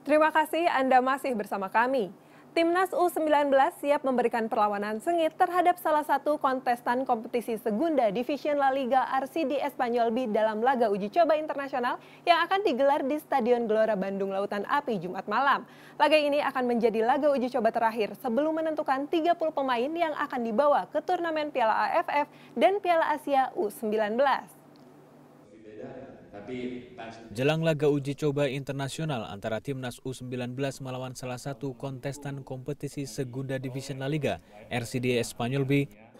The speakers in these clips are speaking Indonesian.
Terima kasih Anda masih bersama kami. Timnas U19 siap memberikan perlawanan sengit terhadap salah satu kontestan kompetisi Segunda Division La Liga RCD Espanyol B dalam laga uji coba internasional yang akan digelar di Stadion Gelora Bandung Lautan Api Jumat malam. Laga ini akan menjadi laga uji coba terakhir sebelum menentukan 30 pemain yang akan dibawa ke turnamen Piala AFF dan Piala Asia U19 jelang laga uji coba internasional antara timnas U19 melawan salah satu kontestan kompetisi Segunda Division La Liga, RCD Espanyol B,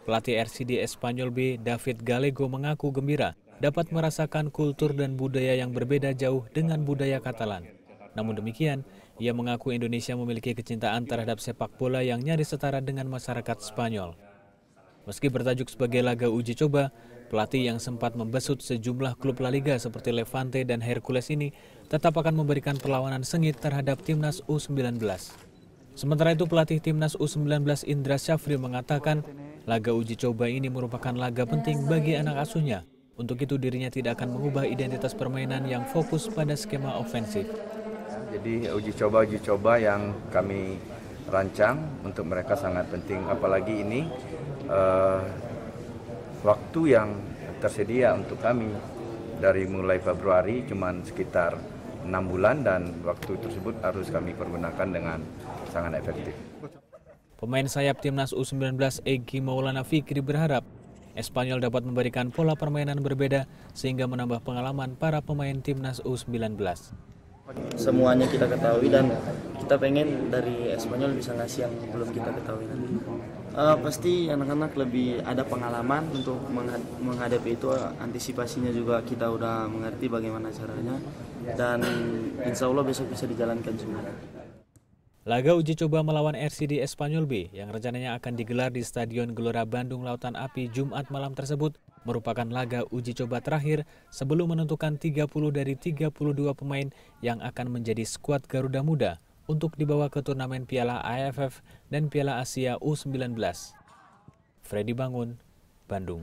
pelatih RCD Espanyol B David Gallego mengaku gembira dapat merasakan kultur dan budaya yang berbeda jauh dengan budaya Katalan. Namun demikian, ia mengaku Indonesia memiliki kecintaan terhadap sepak bola yang nyaris setara dengan masyarakat Spanyol. Meski bertajuk sebagai laga uji coba, Pelatih yang sempat membesut sejumlah klub La Liga seperti Levante dan Hercules ini tetap akan memberikan perlawanan sengit terhadap timnas U19. Sementara itu pelatih timnas U19 Indra Syafri mengatakan laga uji coba ini merupakan laga penting bagi anak asuhnya. Untuk itu dirinya tidak akan mengubah identitas permainan yang fokus pada skema ofensif. Ya, jadi uji coba-uji coba yang kami rancang untuk mereka sangat penting apalagi ini uh, waktu yang tersedia untuk kami dari mulai Februari cuma sekitar enam bulan dan waktu tersebut harus kami pergunakan dengan sangat efektif. Pemain sayap timnas U19 Egi Maulana Fikri berharap Espanyol dapat memberikan pola permainan berbeda sehingga menambah pengalaman para pemain timnas U19. Semuanya kita ketahui dan kita pengen dari Espanyol bisa ngasih yang belum kita ketahui nanti. Uh, pasti anak-anak lebih ada pengalaman untuk menghadapi itu antisipasinya juga kita udah mengerti bagaimana caranya dan insya Allah besok bisa dijalankan semua. Laga uji coba melawan RCD Espanyol B yang rencananya akan digelar di Stadion Gelora Bandung Lautan Api Jumat malam tersebut merupakan laga uji coba terakhir sebelum menentukan 30 dari 32 pemain yang akan menjadi skuad Garuda Muda untuk dibawa ke turnamen Piala AFF dan Piala Asia U19. Freddy Bangun, Bandung.